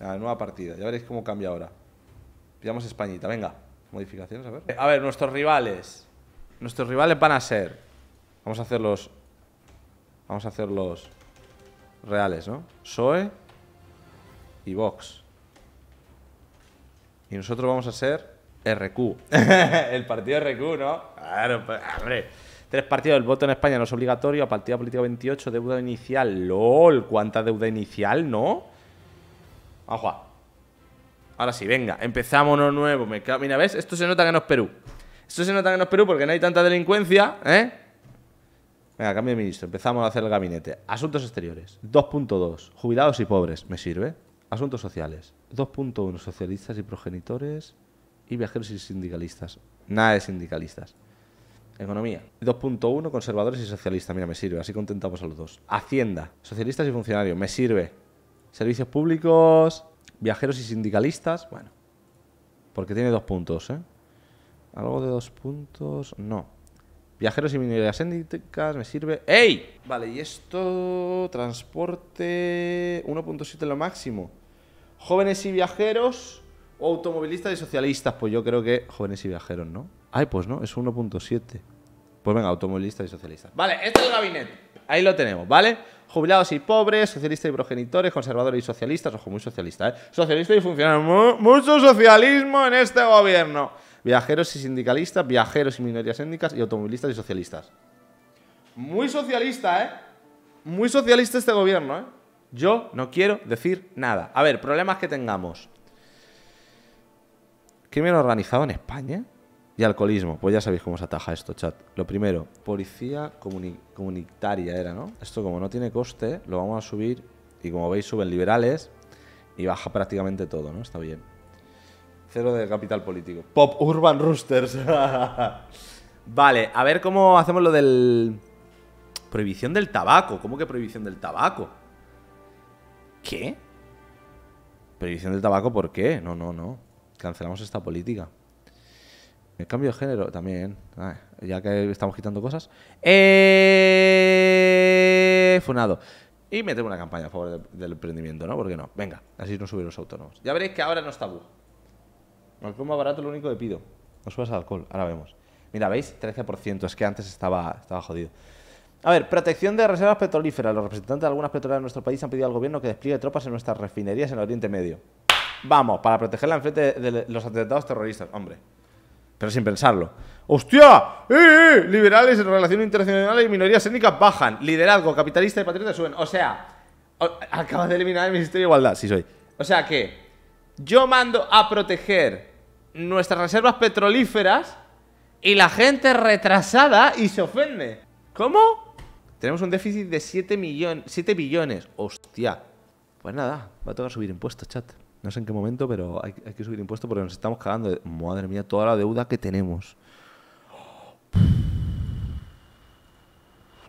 La nueva partida. Ya veréis cómo cambia ahora. Pillamos Españita, venga. Modificaciones, a ver. Eh, a ver, nuestros rivales. Nuestros rivales van a ser. Vamos a hacerlos. Vamos a hacerlos. Reales, ¿no? Soe y Vox. Y nosotros vamos a ser RQ. el partido RQ, ¿no? Claro, pues, Tres partidos, el voto en España no es obligatorio. A partida política 28, deuda inicial. LOL, ¿cuánta deuda inicial, no? Vamos Ahora sí, venga, empezamos uno nuevo. Mira, ¿ves? Esto se nota que no es Perú. Esto se nota que no es Perú porque no hay tanta delincuencia, ¿eh? Venga, cambio de ministro. Empezamos a hacer el gabinete. Asuntos exteriores. 2.2. Jubilados y pobres. Me sirve. Asuntos sociales. 2.1. Socialistas y progenitores. Y viajeros y sindicalistas. Nada de sindicalistas. Economía. 2.1. Conservadores y socialistas. Mira, me sirve. Así contentamos a los dos. Hacienda. Socialistas y funcionarios. Me sirve servicios públicos, viajeros y sindicalistas. Bueno, porque tiene dos puntos, ¿eh? Algo de dos puntos. No. Viajeros y minorías étnicas, me sirve. ¡Ey! Vale, y esto. Transporte. 1.7 lo máximo. Jóvenes y viajeros. O automovilistas y socialistas. Pues yo creo que jóvenes y viajeros, ¿no? Ay, pues no, es 1.7. Pues venga, automovilistas y socialistas. Vale, esto es el gabinete. Ahí lo tenemos, ¿vale? jubilados y pobres, socialistas y progenitores, conservadores y socialistas, ojo, muy socialista, ¿eh? Socialistas y funcionarios, mucho socialismo en este gobierno. Viajeros y sindicalistas, viajeros y minorías étnicas y automovilistas y socialistas. Muy socialista, ¿eh? Muy socialista este gobierno, ¿eh? Yo no quiero decir nada. A ver, problemas que tengamos. ¿Crimen organizado en España? Y alcoholismo, pues ya sabéis cómo se ataja esto, chat. Lo primero, policía comunitaria era, ¿no? Esto como no tiene coste, lo vamos a subir y como veis suben liberales y baja prácticamente todo, ¿no? Está bien. Cero de capital político. Pop Urban Roosters. vale, a ver cómo hacemos lo del... Prohibición del tabaco. ¿Cómo que prohibición del tabaco? ¿Qué? Prohibición del tabaco, ¿por qué? No, no, no. Cancelamos esta política. El cambio de género también. Ah, ya que estamos quitando cosas. Eh, funado. Y meter una campaña a favor del, emprendimiento, ¿no? ¿Por qué no? Venga, así no subir los autónomos. Ya veréis que ahora no es tabú. Alcohol más barato, lo único que pido. No subas alcohol, ahora vemos. Mira, ¿veis? 13%. Es que antes estaba, estaba jodido. A ver, protección de reservas petrolíferas. Los representantes de algunas petroleras de nuestro país han pedido al gobierno que despliegue tropas en nuestras refinerías en el Oriente Medio. Vamos, para protegerla en frente de los atentados terroristas. Hombre, pero sin pensarlo. ¡Hostia! ¡Eh, eh! Liberales en relación internacional y minorías étnicas bajan. Liderazgo capitalista y patriota suben. O sea, acabas de eliminar el Ministerio de Igualdad. Sí, soy. O sea que yo mando a proteger nuestras reservas petrolíferas y la gente retrasada y se ofende. ¿Cómo? Tenemos un déficit de 7, millones 7 billones. ¡Hostia! Pues nada, va a tocar subir impuestos, chat no sé en qué momento, pero hay, que subir impuestos porque nos estamos cagando. De, madre mía, toda la deuda que tenemos.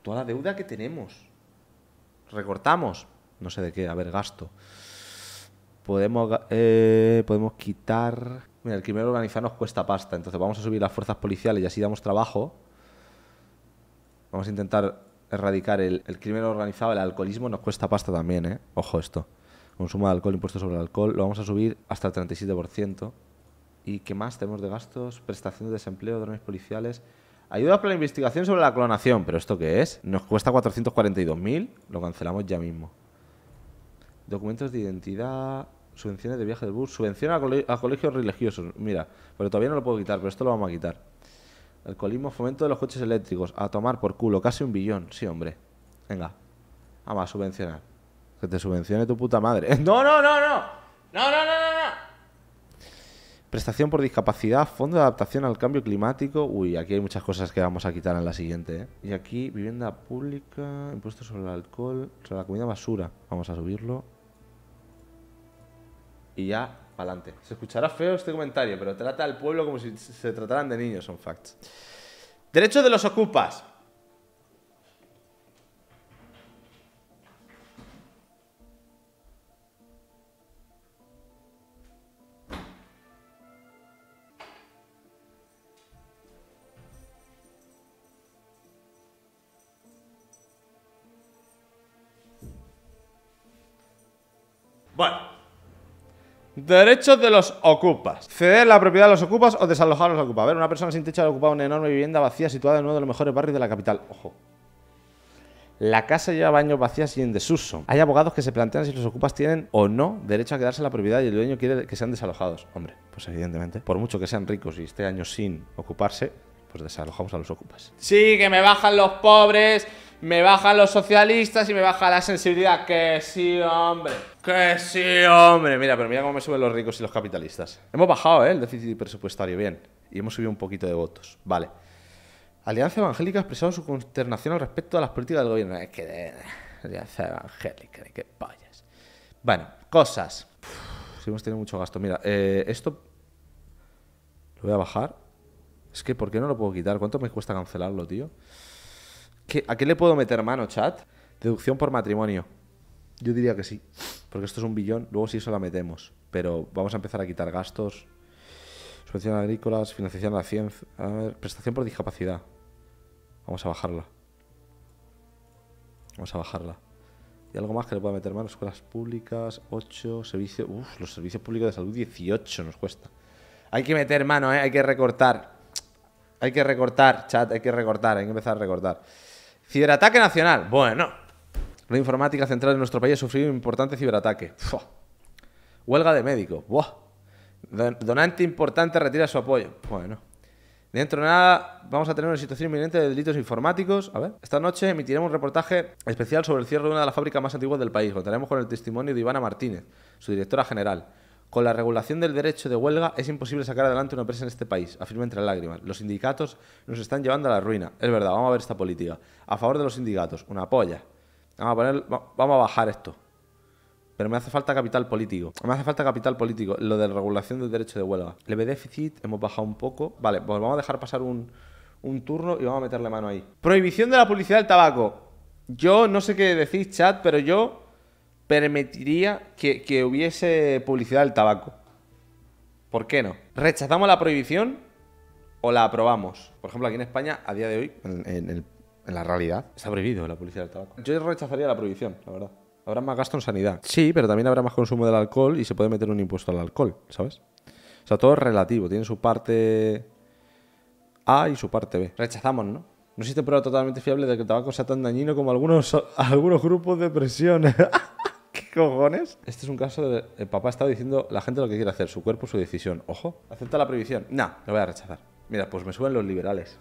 Toda la deuda que tenemos. Recortamos. No sé de qué, a ver, gasto. Podemos, eh, podemos quitar... Mira, el crimen organizado nos cuesta pasta, entonces vamos a subir las fuerzas policiales y así damos trabajo. Vamos a intentar erradicar el, el crimen organizado, el alcoholismo nos cuesta pasta también, ¿eh? Ojo esto consumo de alcohol, impuesto sobre el alcohol, lo vamos a subir hasta el 37%. ¿Y qué más tenemos de gastos? Prestación de desempleo, drones policiales. Ayuda para la investigación sobre la clonación, pero ¿esto qué es? Nos cuesta 442.000, lo cancelamos ya mismo. Documentos de identidad, subvenciones de viaje de bus, subvención a, colegios religiosos. Mira, pero todavía no lo puedo quitar, pero esto lo vamos a quitar. Alcoholismo, fomento de los coches eléctricos, a tomar por culo, casi un billón. Sí, hombre. Venga, vamos a subvencionar. Que te subvencione tu puta madre. No, no, no, no. No, no, no, no, Prestación por discapacidad, fondo de adaptación al cambio climático. Uy, aquí hay muchas cosas que vamos a quitar en la siguiente. ¿eh? Y aquí, vivienda pública, impuestos sobre el alcohol, sobre la comida basura. Vamos a subirlo. Y ya, para adelante. Se escuchará feo este comentario, pero trata al pueblo como si se trataran de niños, son facts. Derechos de los ocupas. Bueno. Derechos de los ocupas. Ceder la propiedad a los ocupas o desalojar a los ocupas. A ver, una persona sin techo ha ocupado una enorme vivienda vacía situada en uno de los mejores barrios de la capital. Ojo. La casa lleva baños vacías y en desuso. Hay abogados que se plantean si los ocupas tienen o no derecho a quedarse la propiedad y el dueño quiere que sean desalojados. Hombre, pues evidentemente, por mucho que sean ricos y estén años sin ocuparse, pues desalojamos a los ocupas. Sí, que me bajan los pobres, me bajan los socialistas y me baja la sensibilidad. Que sí, hombre. Que sí, hombre. Mira, pero mira cómo me suben los ricos y los capitalistas. Hemos bajado, ¿eh? El déficit presupuestario, bien. Y hemos subido un poquito de votos. Vale. Alianza Evangélica ha expresado su consternación al respecto a las políticas del gobierno. Es que... De... Alianza Evangélica, de qué payas. Bueno, cosas. si hemos tenido mucho gasto. Mira, eh, esto... Lo voy a bajar es que, ¿por qué no lo puedo quitar? ¿Cuánto me cuesta cancelarlo, tío? ¿A qué le puedo meter mano, chat? Deducción por matrimonio. Yo diría que sí. Porque esto es un billón. Luego sí eso la metemos. Pero vamos a empezar a quitar gastos. Subvención agrícolas, financiación a la ciencia. A ver, prestación por discapacidad. Vamos a bajarla. Vamos a bajarla. Y algo más que le pueda meter mano. Escuelas públicas, 8, servicios. Uf, los servicios públicos de salud, 18 nos cuesta. Hay que meter mano, ¿eh? Hay que recortar. Hay que recortar, chat, hay que recortar, hay que empezar a recortar. Ciberataque nacional. Bueno, la informática central de nuestro país ha sufrido un importante ciberataque. Huelga de médicos. donante importante retira su apoyo. Bueno. Dentro de nada vamos a tener una situación inminente de delitos informáticos. A ver, esta noche emitiremos un reportaje especial sobre el cierre de una de las fábricas más antiguas del país. Contaremos con el testimonio de Ivana Martínez, su directora general. Con la regulación del derecho de huelga es imposible sacar adelante una empresa en este país, afirma entre lágrimas. Los sindicatos nos están llevando a la ruina. Es verdad, vamos a ver esta política. A favor de los sindicatos, una polla. Vamos a, poner, vamos a bajar esto. Pero me hace falta capital político. Me hace falta capital político. Lo de regulación del derecho de huelga. Leve déficit, hemos bajado un poco. Vale, pues vamos a dejar pasar un, un turno y vamos a meterle mano ahí. Prohibición de la publicidad del tabaco. Yo no sé qué decís, chat, pero yo permitiría que, hubiese publicidad del tabaco. ¿Por qué no? ¿Rechazamos la prohibición o la aprobamos? Por ejemplo, aquí en España, a día de hoy, en, la realidad, está prohibido la publicidad del tabaco. Yo rechazaría la prohibición, la verdad. Habrá más gasto en sanidad. Sí, pero también habrá más consumo del alcohol y se puede meter un impuesto al alcohol, ¿sabes? O sea, todo es relativo. Tiene su parte A y su parte B. Rechazamos, ¿no? No existe prueba totalmente fiable de que el tabaco sea tan dañino como algunos, algunos grupos de presión... cojones? Este es un caso de. El eh, papá está diciendo la gente lo que quiere hacer, su cuerpo, su decisión. Ojo, acepta la previsión. No, lo voy a rechazar. Mira, pues me suben los liberales.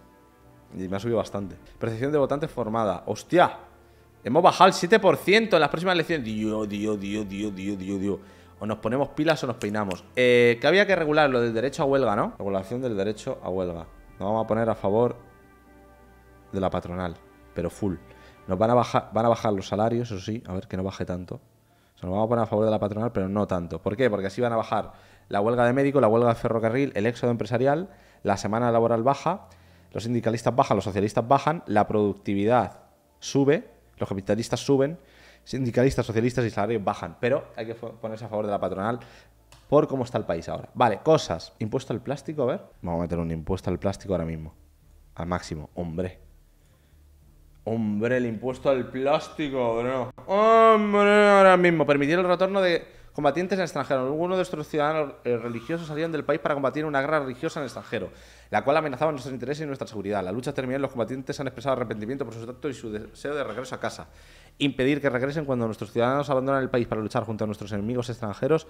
Y me ha subido bastante. Percepción de votante formada. ¡Hostia! Hemos bajado el 7% en las próximas elecciones. Dios, Dios, Dios, Dios, Dios, Dios, Dios. O nos ponemos pilas o nos peinamos. Eh, que había que regular lo del derecho a huelga, ¿no? Regulación del derecho a huelga. Nos vamos a poner a favor de la patronal, pero full. Nos van a bajar, van a bajar los salarios, eso sí, a ver que no baje tanto. Se lo vamos a poner a favor de la patronal, pero no tanto. ¿Por qué? Porque así van a bajar la huelga de médico, la huelga de ferrocarril, el éxodo empresarial, la semana laboral baja, los sindicalistas bajan, los socialistas bajan, la productividad sube, los capitalistas suben, sindicalistas, socialistas y salarios bajan. Pero hay que ponerse a favor de la patronal por cómo está el país ahora. Vale, cosas. Impuesto al plástico, a ver. Vamos a meter un impuesto al plástico ahora mismo. Al máximo, hombre. Hombre, el impuesto al plástico, bro. Hombre, ahora mismo. Permitir el retorno de combatientes en extranjero. Algunos de nuestros ciudadanos eh, religiosos salieron del país para combatir una guerra religiosa en el extranjero, la cual amenazaba nuestros intereses y nuestra seguridad. La lucha terminó y los combatientes han expresado arrepentimiento por sus actos y su deseo de regreso a casa. Impedir que regresen cuando nuestros ciudadanos abandonan el país para luchar junto a nuestros enemigos extranjeros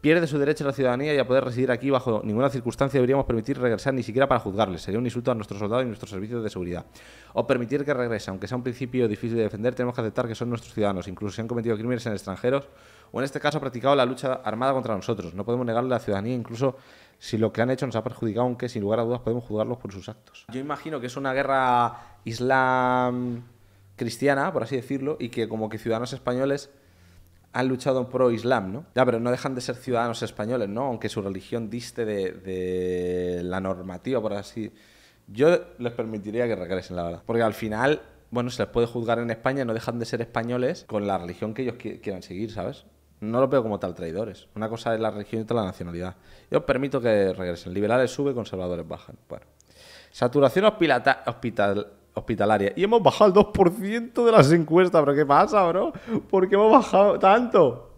pierde su derecho a la ciudadanía y a poder residir aquí bajo ninguna circunstancia deberíamos permitir regresar ni siquiera para juzgarles. Sería un insulto a nuestros soldados y nuestros servicios de seguridad. O permitir que regresen, aunque sea un principio difícil de defender, tenemos que aceptar que son nuestros ciudadanos, incluso si han cometido crímenes en extranjeros o en este caso ha practicado la lucha armada contra nosotros. No podemos negarle a la ciudadanía, incluso si lo que han hecho nos ha perjudicado, aunque sin lugar a dudas podemos juzgarlos por sus actos. Yo imagino que es una guerra islam cristiana, por así decirlo, y que como que ciudadanos españoles han luchado pro islam, ¿no? Ya, pero no dejan de ser ciudadanos españoles, ¿no? Aunque su religión diste de, la normativa, por así. Yo les permitiría que regresen, la verdad. Porque al final bueno, se les puede juzgar en España, no dejan de ser españoles con la religión que ellos quieran seguir, ¿sabes? No lo veo como tal traidores. Una cosa es la región y otra la nacionalidad. Yo permito que regresen. Liberales suben, conservadores bajan. Bueno. Saturación hospitalaria. Y hemos bajado el 2% de las encuestas. ¿Pero qué pasa, bro? ¿Por qué hemos bajado tanto?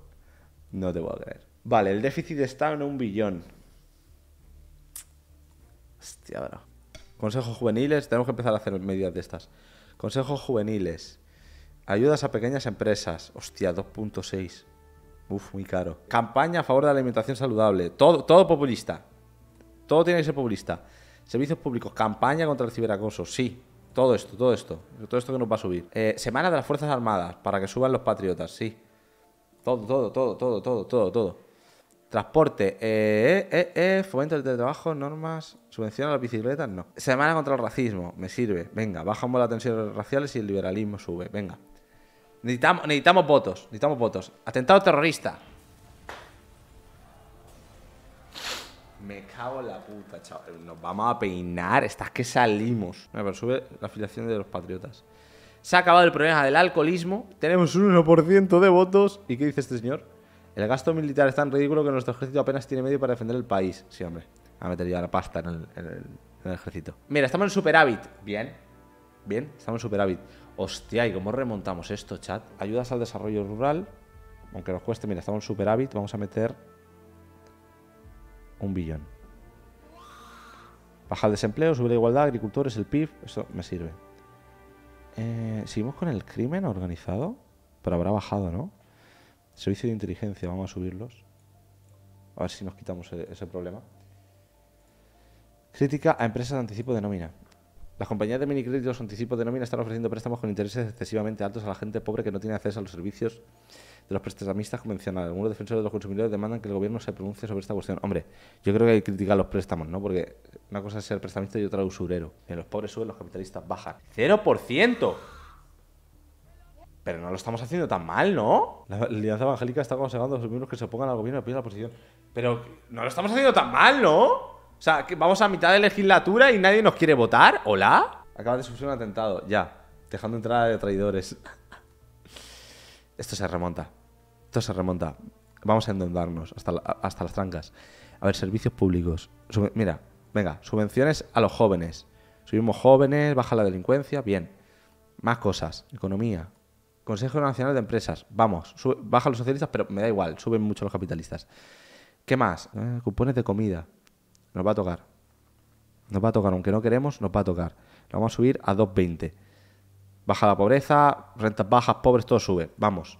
No te puedo creer. Vale, el déficit está en un billón. Hostia, bro. Consejos juveniles. Tenemos que empezar a hacer medidas de estas. Consejos juveniles. Ayudas a pequeñas empresas. Hostia, 2.6. Uf, muy caro. Campaña a favor de la alimentación saludable. Todo, todo populista. Todo tiene que ser populista. Servicios públicos, campaña contra el ciberacoso, sí. Todo esto, todo esto. Todo esto que nos va a subir. Eh, semana de las Fuerzas Armadas, para que suban los patriotas, sí. Todo, todo, todo, todo, todo, todo, todo. Transporte, eh, eh, eh, eh fomento del teletrabajo, normas, subvención a las bicicletas, no. Semana contra el racismo, me sirve. Venga, bajamos las tensiones raciales y el liberalismo sube. Venga. Necesitamos, necesitamos votos, necesitamos votos. Atentado terrorista. Me cago en la puta, chaval. Nos vamos a peinar. Estás que salimos. A sube la afiliación de los patriotas. Se ha acabado el problema del alcoholismo. Tenemos un 1% de votos. ¿Y qué dice este señor? El gasto militar es tan ridículo que nuestro ejército apenas tiene medio para defender el país. Sí, hombre. A meter ya la pasta en el, en el ejército. Mira, estamos en superávit. Bien. Bien, estamos en superávit hostia, ¿y cómo remontamos esto, chat? Ayudas al desarrollo rural, aunque nos cueste, mira, estamos en superávit, vamos a meter un billón. Baja el desempleo, sube la igualdad, agricultores, el PIB, eso me sirve. Eh, Seguimos con el crimen organizado, pero habrá bajado, ¿no? Servicio de inteligencia, vamos a subirlos. A ver si nos quitamos e-, ese problema. Crítica a empresas de anticipo de nómina. Las compañías de minicréditos anticipo de nómina están ofreciendo préstamos con intereses excesivamente altos a la gente pobre que no tiene acceso a los servicios de los prestamistas convencionales. Algunos defensores de los consumidores demandan que el gobierno se pronuncie sobre esta cuestión. Hombre, yo creo que hay que criticar los préstamos, ¿no? Porque una cosa es ser prestamista y otra usurero. En los pobres suben, los capitalistas bajan. ¡0%! Pero no lo estamos haciendo tan mal, ¿no? La Alianza Evangélica está aconsejando a los miembros que se opongan al gobierno y piden la posición. Pero no lo estamos haciendo tan mal, ¿no? O sea, que vamos a mitad de legislatura y nadie nos quiere votar. ¿Hola? Acaba de sufrir un atentado, ya. Dejando entrada de traidores. Esto se remonta. Esto se remonta. Vamos a endondarnos hasta, hasta las trancas. A ver, servicios públicos. mira, venga, subvenciones a los jóvenes. Subimos jóvenes, baja la delincuencia, bien. Más cosas. Economía. Consejo Nacional de Empresas. Vamos, baja los socialistas, pero me da igual. Suben mucho los capitalistas. ¿Qué más? Eh, cupones de comida. Nos va a tocar. Nos va a tocar, aunque no queremos, nos va a tocar. Lo vamos a subir a 2.20. Baja la pobreza, rentas bajas, pobres, todo sube. Vamos.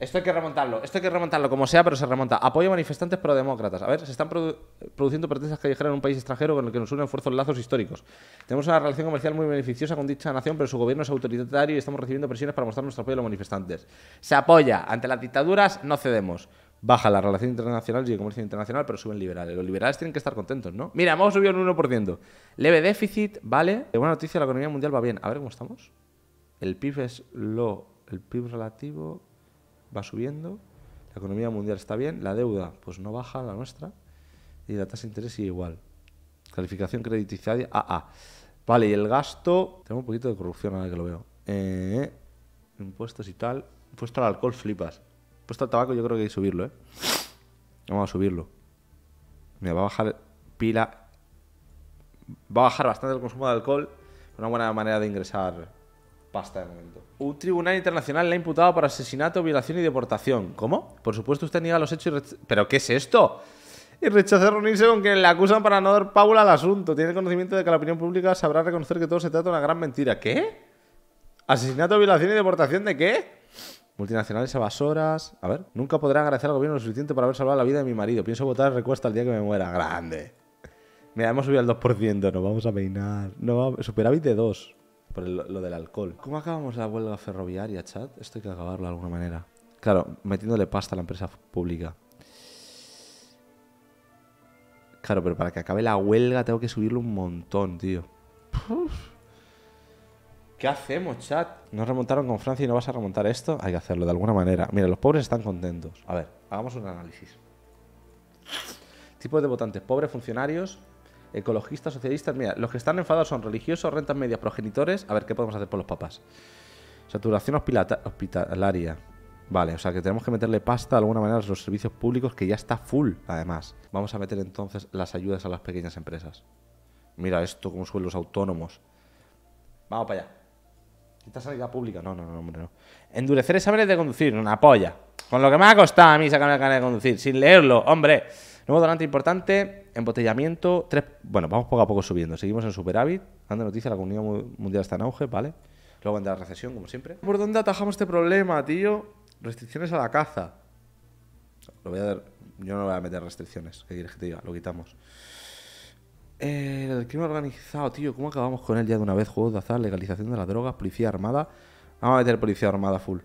Esto hay que remontarlo, esto hay que remontarlo como sea, pero se remonta. Apoyo a manifestantes prodemócratas. demócratas A ver, se están produciendo protestas callejeras en un país extranjero con el que nos unen fuerzos lazos históricos. Tenemos una relación comercial muy beneficiosa con dicha nación, pero su gobierno es autoritario y estamos recibiendo presiones para mostrar nuestro apoyo a los manifestantes. Se apoya. Ante las dictaduras no cedemos baja la relación internacional y el comercio internacional, pero suben liberales. Los liberales tienen que estar contentos, ¿no? Mira, hemos subido un 1%. Leve déficit, vale. Eh, buena noticia, la economía mundial va bien. A ver cómo estamos. El PIB es lo. El PIB relativo va subiendo. La economía mundial está bien. La deuda, pues no baja, la nuestra. Y la tasa de interés sigue igual. Calificación crediticia... AA. Ah, ah. Vale, y el gasto. Tengo un poquito de corrupción ahora que lo veo. Eh, impuestos y tal. Impuesto al alcohol, flipas puesto el tabaco, yo creo que hay que subirlo, ¿eh? Vamos a subirlo. Mira, va a bajar pila. Va a bajar bastante el consumo de alcohol. Una buena manera de ingresar pasta de momento. Un tribunal internacional le ha imputado por asesinato, violación y deportación. ¿Cómo? Por supuesto, usted niega los hechos y. ¿Pero qué es esto? Y rechazar reunirse con quien le acusan para no dar paula al asunto. Tiene conocimiento de que la opinión pública sabrá reconocer que todo se trata de una gran mentira. ¿Qué? ¿Asesinato, violación y deportación de qué? Multinacionales evasoras. A ver, nunca podrá agradecer al gobierno lo suficiente para haber salvado la vida de mi marido. Pienso votar recuesta el día que me muera. Grande. Mira, hemos subido al 2%, nos vamos a peinar. No, superávit de 2 por lo del alcohol. ¿Cómo acabamos la huelga ferroviaria, chat? Esto hay que acabarlo de alguna manera. Claro, metiéndole pasta a la empresa pública. Claro, pero para que acabe la huelga tengo que subirlo un montón, tío. ¿Qué hacemos, chat? No remontaron con Francia y no vas a remontar esto. Hay que hacerlo de alguna manera. Mira, los pobres están contentos. A ver, hagamos un análisis. Tipos de votantes: pobres, funcionarios, ecologistas, socialistas. Mira, los que están enfadados son religiosos, rentas medias, progenitores. A ver, ¿qué podemos hacer por los papás? Saturación hospitalaria. Vale, o sea que tenemos que meterle pasta de alguna manera a los servicios públicos que ya está full, además. Vamos a meter entonces las ayudas a las pequeñas empresas. Mira esto, con suelen los autónomos. Vamos para allá. Necesitas salida pública. No, no, no, hombre, no. Endurecer saber de conducir, una polla. Con lo que me ha costado a mí sacarme el canal de conducir, sin leerlo, hombre. Nuevo donante importante, embotellamiento. Tres... Bueno, vamos poco a poco subiendo. Seguimos en superávit. Dando noticia, la comunidad mundial está en auge, ¿vale? Luego vendrá la recesión, como siempre. ¿Por dónde atajamos este problema, tío? Restricciones a la caza. Lo voy a Yo no voy a meter restricciones. ¿Qué quieres que te diga? Lo quitamos. Eh, lo crimen organizado, tío, ¿cómo acabamos con él ya de una vez? Juegos de azar, legalización de las drogas, policía armada. Vamos a meter policía armada full.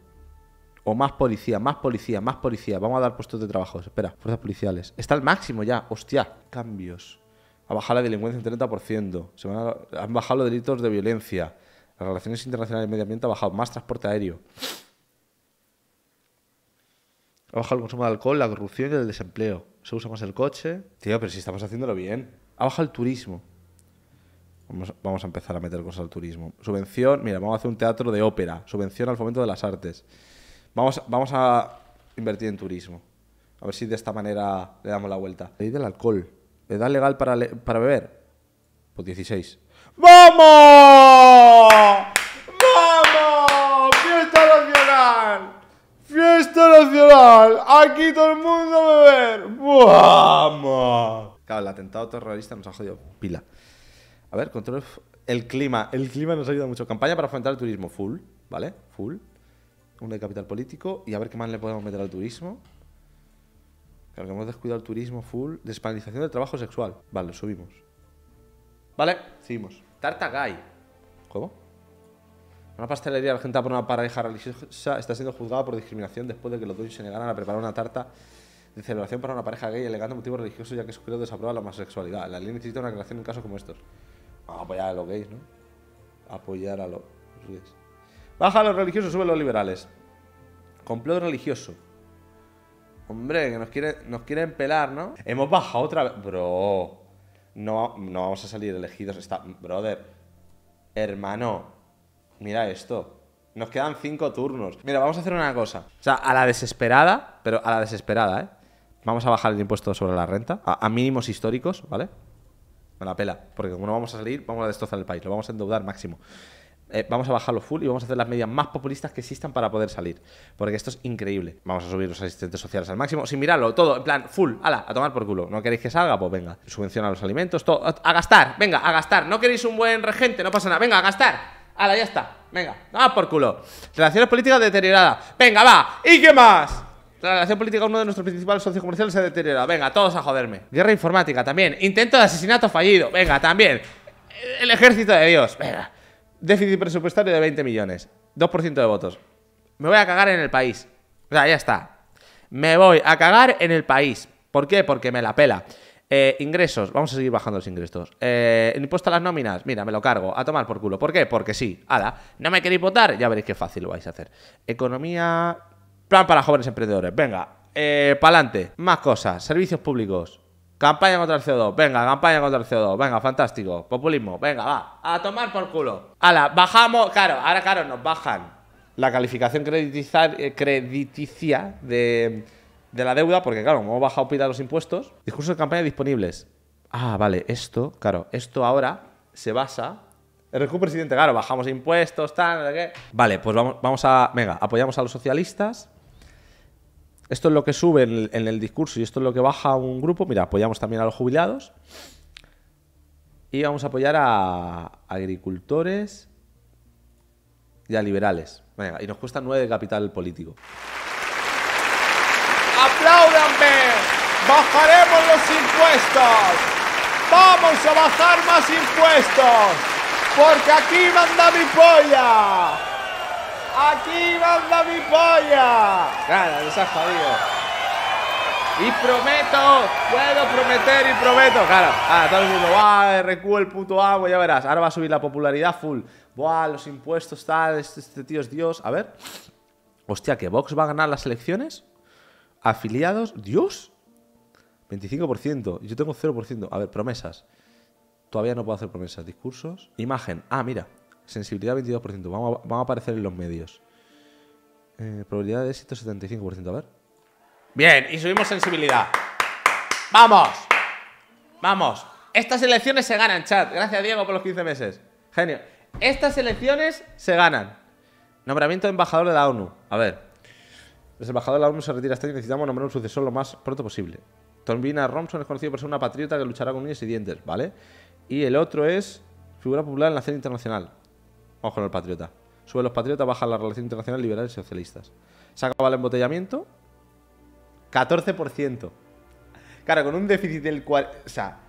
O más policía, más policía, más policía. Vamos a dar puestos de trabajo. Espera, fuerzas policiales. Está al máximo ya, hostia. Cambios. Ha bajado la delincuencia en 30%. han bajado los delitos de violencia. Las relaciones internacionales y medio ambiente ha bajado. Más transporte aéreo. Ha bajado el consumo de alcohol, la corrupción y el desempleo. Se usa más el coche. Tío, pero si estamos haciéndolo bien. Ha el turismo. Vamos, a empezar a meter cosas al turismo. Subvención, mira, vamos a hacer un teatro de ópera. Subvención al fomento de las artes. Vamos, vamos a invertir en turismo. A ver si de esta manera le damos la vuelta. Ley del alcohol. ¿Edad legal para, para beber? Pues 16. ¡Vamos! ¡Vamos! ¡Fiesta nacional! ¡Fiesta nacional! ¡Aquí todo el mundo a beber! ¡Vamos! Claro, el atentado terrorista nos ha jodido pila. A ver, control. El clima. El clima nos ha ayudado mucho. Campaña para fomentar el turismo. Full, ¿vale? Full. Uno de capital político. Y a ver qué más le podemos meter al turismo. Claro que hemos descuidado el turismo full. Despanalización del trabajo sexual. Vale, lo subimos. Vale, seguimos. Tartagay. ¿Cómo? Una pastelería argentina por una pareja religiosa está siendo juzgada por discriminación después de que los dueños se negaran a preparar una tarta de celebración para una pareja gay elegante motivo religioso ya que su credo desaprueba la homosexualidad. La ley necesita una creación en casos como estos. Vamos a apoyar a los gays, ¿no? Apoyar a los gays. Baja a los religiosos, sube a los liberales. Complot religioso. Hombre, que nos quieren, nos quieren pelar, ¿no? Hemos bajado otra vez. Bro. No, no vamos a salir elegidos. Está, brother. Hermano. Mira esto. Nos quedan cinco turnos. Mira, vamos a hacer una cosa. O sea, a la desesperada, pero a la desesperada, ¿eh? Vamos a bajar el impuesto sobre la renta a, mínimos históricos, ¿vale? Me la pela, porque como no vamos a salir, vamos a destrozar el país, lo vamos a endeudar máximo. Eh, vamos a bajarlo full y vamos a hacer las medidas más populistas que existan para poder salir. Porque esto es increíble. Vamos a subir los asistentes sociales al máximo, sin mirarlo, todo, en plan, full, ala, a tomar por culo. ¿No queréis que salga? Pues venga, subvención a los alimentos, todo, a gastar, venga, a gastar. ¿No queréis un buen regente? No pasa nada, venga, a gastar. Ala, ya está, venga, a por culo. Relaciones políticas deterioradas, venga, va, ¿y qué más? La relación política uno de nuestros principales socios comerciales se deteriora. Venga, todos a joderme. Guerra informática también. Intento de asesinato fallido. Venga, también. El ejército de Dios. Venga. Déficit presupuestario de 20 millones. 2% de votos. Me voy a cagar en el país. O sea, ya está. Me voy a cagar en el país. ¿Por qué? Porque me la pela. Eh, ingresos, vamos a seguir bajando los ingresos. Eh, impuesto a las nóminas, mira, me lo cargo, a tomar por culo. ¿Por qué? Porque sí, Hala. ¿No me queréis votar? Ya veréis qué fácil lo vais a hacer. Economía, Plan para jóvenes emprendedores. Venga, eh, pa'lante. Más cosas. Servicios públicos. Campaña contra el CO2. Venga, campaña contra el CO2. Venga, fantástico. Populismo. Venga, va. A tomar por culo. Ala, bajamos. Claro, ahora, claro, nos bajan la calificación eh, crediticia de, la deuda, porque, claro, hemos bajado pila los impuestos. Discursos de campaña disponibles. Ah, vale, esto, claro, esto ahora se basa el recurso presidente, claro, bajamos impuestos, tal, qué. Vale, pues vamos, vamos a. Venga, apoyamos a los socialistas esto es lo que sube en el, discurso y esto es lo que baja un grupo, mira, apoyamos también a los jubilados y vamos a apoyar a agricultores y a liberales. Venga, y nos cuesta nueve de capital político. ¡Apláudanme! ¡Bajaremos los impuestos! ¡Vamos a bajar más impuestos! ¡Porque aquí manda mi polla! Aquí manda mi polla. ¡Claro, les Y prometo, puedo prometer y prometo. Claro, ahora todo el mundo, va, RQ el puto amo, ya verás. Ahora va a subir la popularidad full. Buah, los impuestos, tal, este, este tío es Dios. A ver. Hostia, que Vox va a ganar las elecciones. Afiliados, Dios. 25%. Yo tengo 0%. A ver, promesas. Todavía no puedo hacer promesas. Discursos. Imagen. Ah, mira. Sensibilidad 22%. Vamos a, aparecer en los medios. Eh, probabilidad de éxito 75%. A ver. Bien, y subimos sensibilidad. ¡Vamos! ¡Vamos! Estas elecciones se ganan, chat. Gracias, Diego, por los 15 meses. Genio. Estas elecciones se ganan. Nombramiento de embajador de la ONU. A ver. El embajador de la ONU se retira este año necesitamos nombrar un sucesor lo más pronto posible. Torbina Romson es conocido por ser una patriota que luchará con uñas y dientes, ¿vale? Y el otro es figura popular en la escena internacional. Vamos con el patriota. Sube los patriotas, baja la relación internacional, liberales y socialistas. Se acaba el embotellamiento. 14%. Claro, con un déficit del O sea.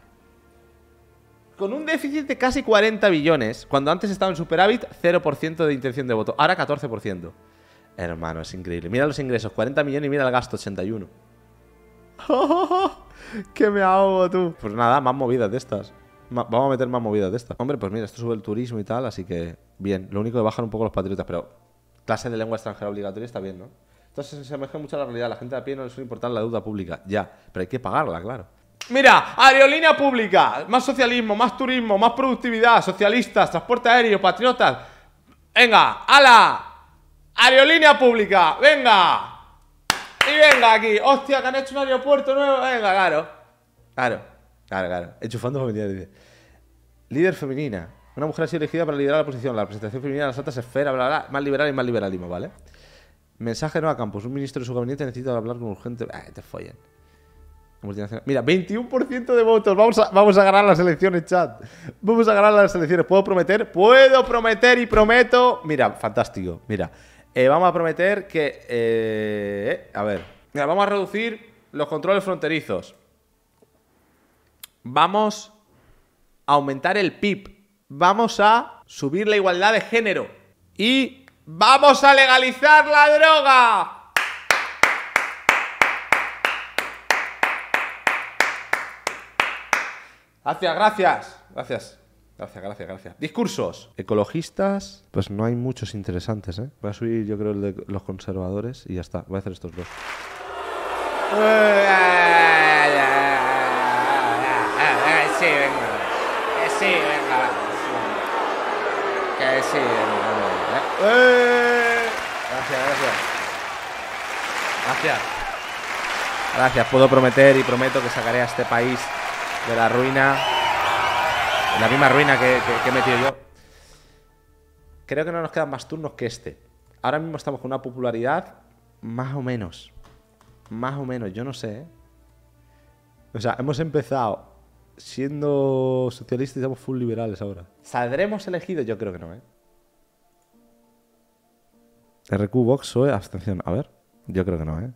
Con un déficit de casi 40 billones, cuando antes estaba en superávit, 0% de intención de voto. Ahora 14%. Hermano, es increíble. Mira los ingresos, 40 millones y mira el gasto, 81. ¿Qué me ahogo tú! Pues nada, más movidas de estas vamos a meter más movidas de esta Hombre, pues mira, esto sube el turismo y tal, así que bien. Lo único que bajar un poco los patriotas, pero clase de lengua extranjera obligatoria está bien, ¿no? Entonces se mezcla mucho la realidad. La gente de a pie no es suele importar la deuda pública. Ya, pero hay que pagarla, claro. Mira, aerolínea pública, más socialismo, más turismo, más productividad, socialistas, transporte aéreo, patriotas. Venga, ala. Aerolínea pública, venga. Y venga aquí. Hostia, que han hecho un aeropuerto nuevo. Venga, claro. Claro. Claro, claro. Enchufando familia dice. Líder femenina. Una mujer ha sido elegida para liderar la posición, la representación femenina en las altas esferas, bla, más liberal y más liberalismo, ¿vale? Mensaje no a Campos. Un ministro de su gabinete necesita hablar con urgente. Ah, te follen. Mira, 21% de votos. Vamos a, vamos a ganar las elecciones, chat. Vamos a ganar las elecciones. ¿Puedo prometer? Puedo prometer y prometo. Mira, fantástico. Mira, eh, vamos a prometer que. Eh, eh, a ver. Mira, vamos a reducir los controles fronterizos vamos a aumentar el PIB, vamos a subir la igualdad de género y vamos a legalizar la droga. Gracias, gracias. Gracias. Gracias, gracias, gracias. Discursos. Ecologistas. Pues no hay muchos interesantes, ¿eh? Voy a subir, yo creo, el de los conservadores y ya está. Voy a hacer estos dos. Sí, venga. Eh. Gracias, gracias. Gracias. Gracias, puedo prometer y prometo que sacaré a este país de la ruina, la misma ruina que, he metido yo. Creo que no nos quedan más turnos que este. Ahora mismo estamos con una popularidad más o menos. Más o menos, yo no sé. ¿eh? O sea, hemos empezado siendo socialistas estamos full liberales ahora. ¿Saldremos elegidos? Yo creo que no, ¿eh? RQ, Vox, o abstención. A ver, yo creo que no, ¿eh?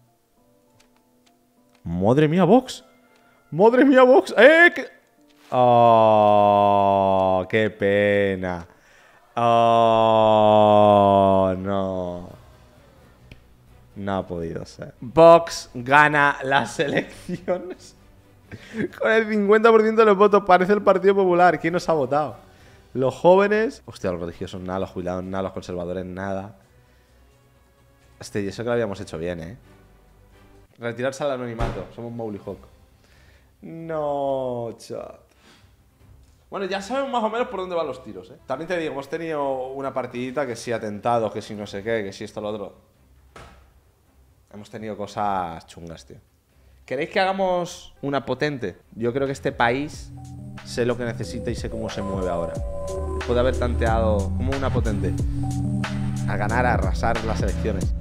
¡Madre mía, Vox! ¡Madre mía, Vox! ¡Eh! ¡Qué, ¡Ah, qué pena! ¡Oh, no! No ha podido ser. Vox gana las elecciones. Con el 50% de los votos, parece el Partido Popular. ¿Quién nos ha votado? Los jóvenes. Hostia, los religiosos nada, los jubilados nada, los conservadores nada. Este y eso que lo habíamos hecho bien, ¿eh? Retirarse al anonimato. Somos Mowgli Hawk. No, chat. Bueno, ya sabemos más o menos por dónde van los tiros, ¿eh? También te digo, hemos tenido una partidita que sí atentados, que si no sé qué, que si esto, lo otro. Hemos tenido cosas chungas, tío. ¿Queréis que hagamos una potente? Yo creo que este país sé lo que necesita y sé cómo se mueve ahora. Puede haber tanteado como una potente, a ganar, a arrasar las elecciones.